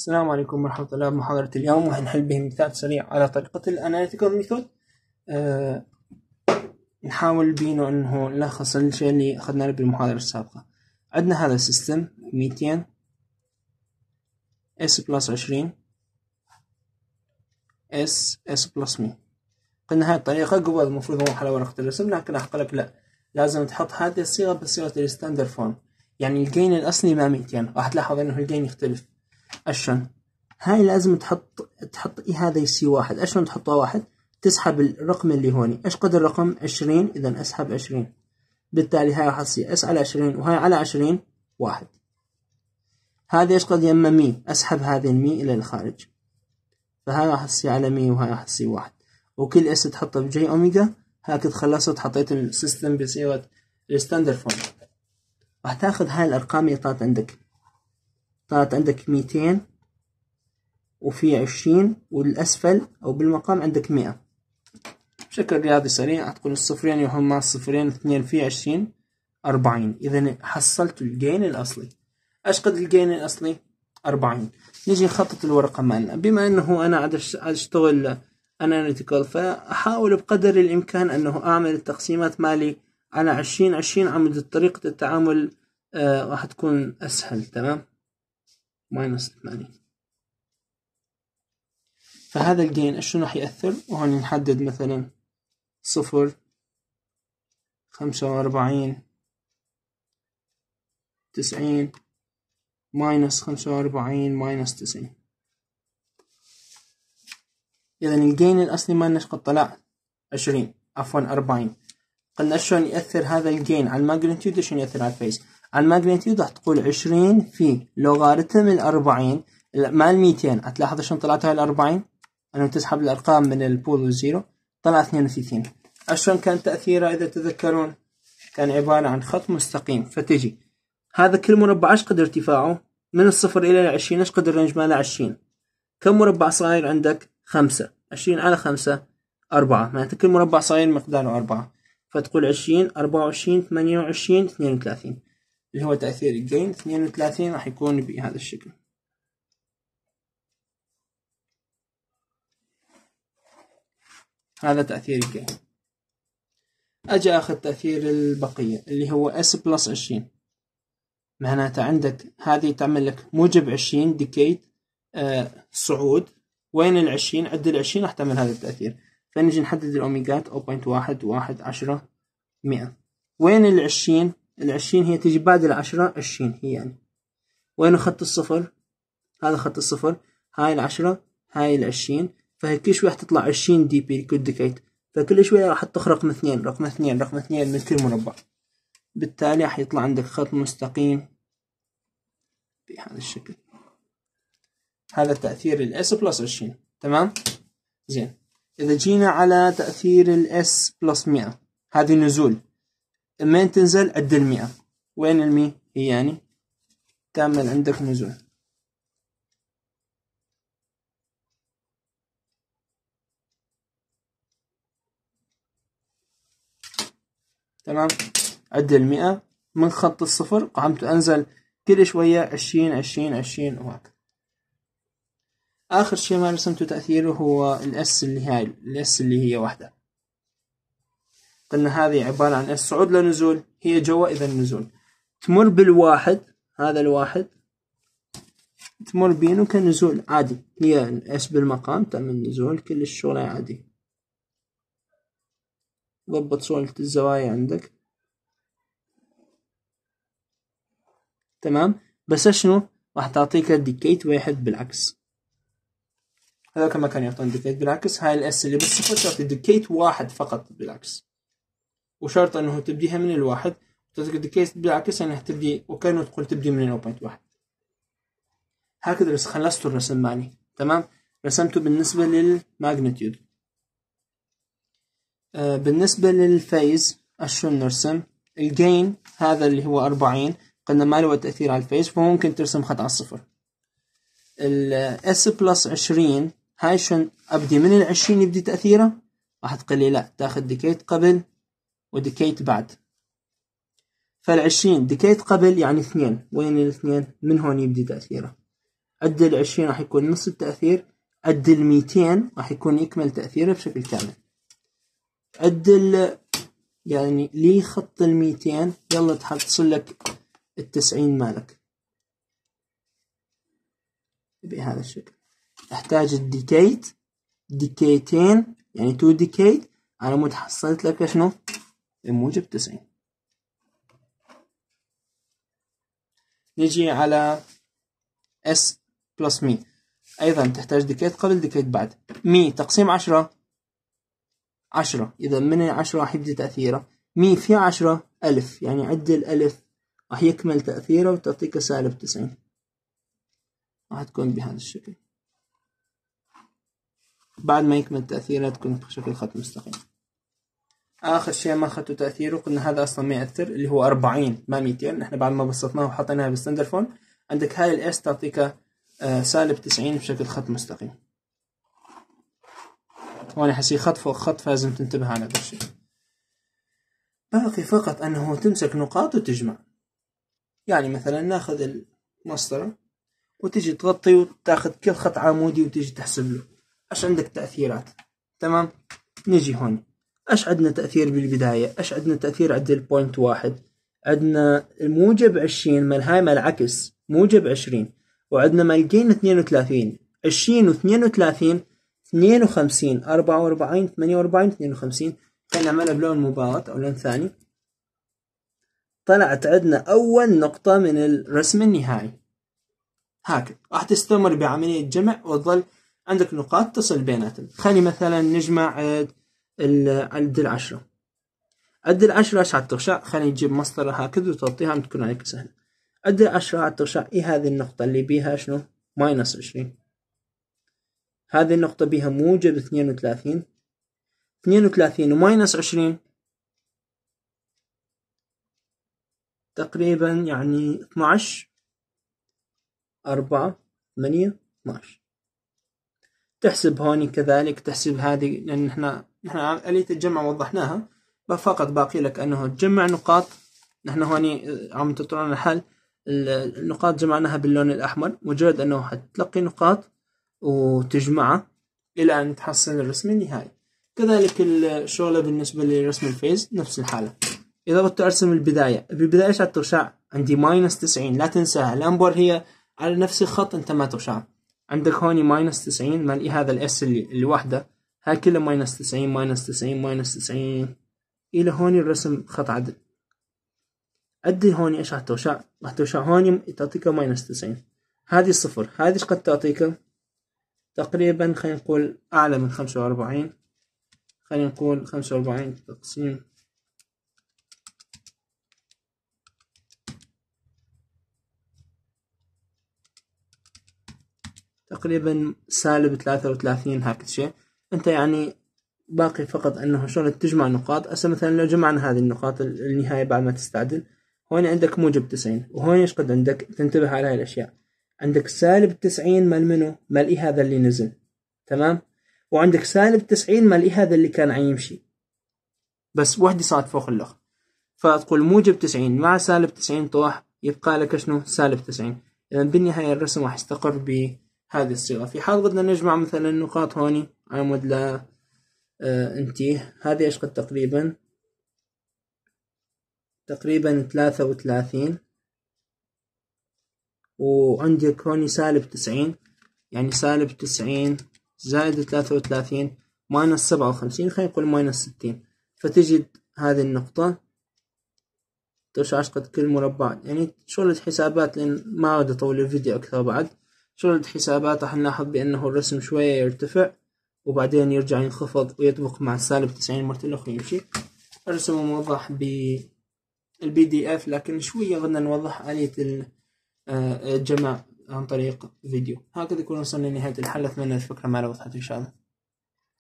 السلام عليكم ورحمة الله محاضرة اليوم وحنحل به مثال سريع على طريقة الاناليتيكال ميثود أه نحاول بينه انه نلخص الشيء اللي اخذناه بالمحاضرة السابقة عندنا هذا السيستم ميتين اس بلس عشرين اس اس بلس مي قلنا هاي الطريقة قبل المفروض نروح على ورقة الرسم لكن احكي لك لا لازم تحط هذه الصيغة بصيغة الستاندر فورم يعني الجين الاصلي ما ميتين راح تلاحظ انه الجين يختلف عشرة هاي لازم تحط تحط اي هذا سي واحد عشرة تحطه واحد تسحب الرقم اللي هوني ايش قد الرقم عشرين اذا اسحب عشرين بالتالي هاي راح تصير اس على عشرين وهاي على عشرين واحد هذا ايش قد يما مي اسحب هذه المي الى الخارج فهاي راح تصير على مي وهاي راح تصير واحد وكل اس تحطه بجي اوميجا هكذا خلصت حطيت السيستم بصيغة الستاندر فورم راح تاخذ هاي الارقام اللي طلعت عندك طلعت عندك ميتين وفي عشرين والأسفل أو بالمقام عندك مئة بشكل رياضي سريع هتقول الصفرين يهم مع الصفرين اثنين في عشرين أربعين إذا حصلت الجين الأصلي أشقد الجين الأصلي؟ أربعين نجي نخطط الورقة مالنا بما أنه أنا أشتغل أناليتيكال فأحاول بقدر الإمكان أنه أعمل التقسيمات مالي على عشرين عشرين عمود طريقة التعامل آه راح تكون أسهل تمام ماينس 80 فهذا الجين شنو راح يأثر وهون نحدد مثلا صفر خمسة وأربعين تسعين ماينس خمسة وأربعين ماينس تسعين إذا الجين الأصلي مالنا قد طلع عشرين عفوا أربعين قلنا شلون يأثر هذا الجين على الماجنتيود شلون يأثر على الفيس الماجنتيود راح تقول 20 في لوغاريتم ال 40 مال 200 هتلاحظ شلون طلعت هاي ال 40 انه تسحب الارقام من البول والزيرو طلع 32 شلون كان تاثيره اذا تذكرون كان عباره عن خط مستقيم فتجي هذا كل مربع ايش قدر ارتفاعه من الصفر الى 20 ايش قدر الرينج ماله 20 كم مربع صاير عندك 5 20 على 5 4 معناته كل مربع صاير مقداره 4 فتقول 20 24 28 32 اللي هو تأثير الجين اثنين وثلاثين راح يكون بهذا الشكل هذا تأثير الجين أجي أخذ تأثير البقية اللي هو اس بلس عشرين معناته عندك هذه تعمل لك موجب عشرين ديكيت آه صعود وين العشرين عد العشرين راح تعمل هذا التأثير فنجي نحدد الأوميجات أو بوينت واحد واحد عشرة مئة وين العشرين العشرين هي تجي بعد العشرة عشرين هي يعني وين خط الصفر هذا خط الصفر هاي العشرة هاي العشرين فهي كل شوية حتطلع عشرين دي بي لكل ديكيت فكل شوية راح تطخ رقم اثنين رقم اثنين رقم اثنين من كل مربع بالتالي راح يطلع عندك خط مستقيم بهذا الشكل هذا تأثير الاس بلس عشرين تمام زين إذا جينا على تأثير الاس بلس مئة هذه نزول لما تنزل قد المئة وين المي هي يعني تعمل عندك نزول تمام عد المئة من خط الصفر قمت أنزل كل شوية عشرين عشرين عشرين وهكذا آخر شيء ما رسمته تأثيره هو الأس اللي هاي الأس اللي هي واحدة قلنا هذه عبارة عن اس صعود لنزول هي جوا إذا نزول تمر بالواحد هذا الواحد تمر بينه كنزول عادي هي اس بالمقام تعمل نزول كل الشغلة عادي ضبط صورة الزوايا عندك تمام بس شنو راح تعطيك ديكيت واحد بالعكس هذا كما كان يعطون ديكيت بالعكس هاي الاس اللي بالصفر تعطي ديكيت واحد فقط بالعكس وشرط انه تبديها من الواحد وتذكر الكيس بالعكس انها تبدي وكانه تقول تبدي من 0.1 هكذا بس خلصت الرسم معني تمام رسمته بالنسبة للماجنتيود آه بالنسبة للفيز اشو نرسم الجين هذا اللي هو 40 قلنا ما له تأثير على الفيز فممكن ترسم خط على الصفر اس بلس 20 هاي شن ابدي من ال 20 يبدي تأثيره راح تقلي لا تاخذ ديكيت قبل وديكيت بعد فالعشرين ديكيت قبل يعني اثنين وين الاثنين من هون يبدي تأثيره قد العشرين راح يكون نص التأثير قد الميتين راح يكون يكمل تأثيره بشكل كامل قد يعني لي خط الميتين يلا تحصل لك التسعين مالك بهذا الشكل احتاج الديكيت ديكيتين يعني تو ديكيت على مود حصلت لك شنو بموجب تسعين نجي على S بلس مي أيضا تحتاج ديكيت قبل ديكيت بعد مي تقسيم عشرة عشرة إذا من عشرة راح يبدي تأثيره مي في عشرة ألف يعني عد الألف راح يكمل تأثيره وتعطيك سالب تسعين راح تكون بهذا الشكل بعد ما يكمل تأثيرها تكون بشكل خط مستقيم اخر شيء ما اخذته تاثيره قلنا هذا اصلا ما ياثر اللي هو 40 ما 200 نحن بعد ما بسطناه وحطيناها بالستاندر فورم عندك هاي الاس تعطيك آه، سالب 90 بشكل خط مستقيم وانا حسي خط فوق خط فلازم تنتبه على هذا الشيء باقي فقط انه تمسك نقاط وتجمع يعني مثلا ناخذ المسطره وتجي تغطي وتاخذ كل خط عمودي وتجي تحسب له عشان عندك تاثيرات تمام نجي هون اش عندنا تاثير بالبدايه اش عندنا تاثير عند البوينت واحد عندنا الموجب 20 مال هاي مال عكس موجب 20 وعندنا مال جين 32 20 و32 52 44 48 52 خلينا نعملها بلون مباغت او لون ثاني طلعت عندنا اول نقطة من الرسم النهائي هكذا راح تستمر بعملية جمع وتظل عندك نقاط تصل بيناتهم خلي مثلا نجمع آه، عدد العشرة عدد العشرة ايش هتغشاء خلينا نجيب مسطرة هكذا وتغطيها تكون عليك سهلة عدد العشرة هتغشاء اي هذه النقطة اللي بيها شنو ماينس عشرين هذه النقطة بيها موجب اثنين وثلاثين اثنين وثلاثين وماينس عشرين تقريبا يعني اثناش أربعة ثمانية اثناش تحسب هوني كذلك تحسب هذه لأن احنا نحن آلية الجمع وضحناها فقط باقي لك أنه تجمع نقاط نحن هوني آه، عم تطلعنا الحل النقاط جمعناها باللون الأحمر مجرد أنه حتلقي نقاط وتجمعها إلى أن تحصل الرسم النهائي كذلك الشغلة بالنسبة لرسم الفيز نفس الحالة إذا بدي أرسم البداية بالبداية تغشع عندي ماينس تسعين لا تنساها الأنبور هي على نفس الخط أنت ما تغشع عندك هوني ماينس تسعين مال هذا الإس اللي الوحدة هاي كلها ماينس تسعين ماينس تسعين ماينس تسعين إلى هوني الرسم خط عدل عدي هوني إيش راح توشع راح توشع هوني تعطيك ماينس تسعين هذه صفر هذه إيش قد تعطيك تقريبا خلينا نقول أعلى من خمسة وأربعين خلينا نقول خمسة وأربعين تقسيم تقريبا سالب ثلاثة وثلاثين هكذا شيء أنت يعني باقي فقط أنه شلون تجمع نقاط هسه مثلا لو جمعنا هذه النقاط النهاية بعد ما تستعدل هون عندك موجب تسعين وهون ايش قد عندك تنتبه على هاي الأشياء عندك سالب تسعين مال منو مال إيه هذا اللي نزل تمام وعندك سالب تسعين مال إيه هذا اللي كان عيمشي بس وحدة صارت فوق الأخ فتقول موجب تسعين مع سالب تسعين طوح يبقى لك شنو سالب تسعين إذا بالنهاية الرسم راح يستقر بهذه الصيغة في حال قدنا نجمع مثلا نقاط هوني عمود لا آه، انتيه هذه اشقد تقريبا تقريبا ثلاثة وثلاثين وعندي كوني سالب تسعين يعني سالب تسعين زائد ثلاثة وثلاثين ماينس سبعة وخمسين خلينا نقول ماينس ستين فتجد هذه النقطة تشعر طيب، قد كل مربع يعني شغلة حسابات لأن ما أريد أطول الفيديو أكثر بعد شغلة حسابات راح نلاحظ بأنه الرسم شوية يرتفع وبعدين يرجع ينخفض ويطبق مع سالب تسعين مرة أخرى يمشي الرسم موضح بالبي دي اف لكن شوية غدنا نوضح آلية آه، الجمع عن طريق فيديو هكذا يكون وصلنا لنهاية الحلقة أتمنى الفكرة ما وضحت إن شاء الله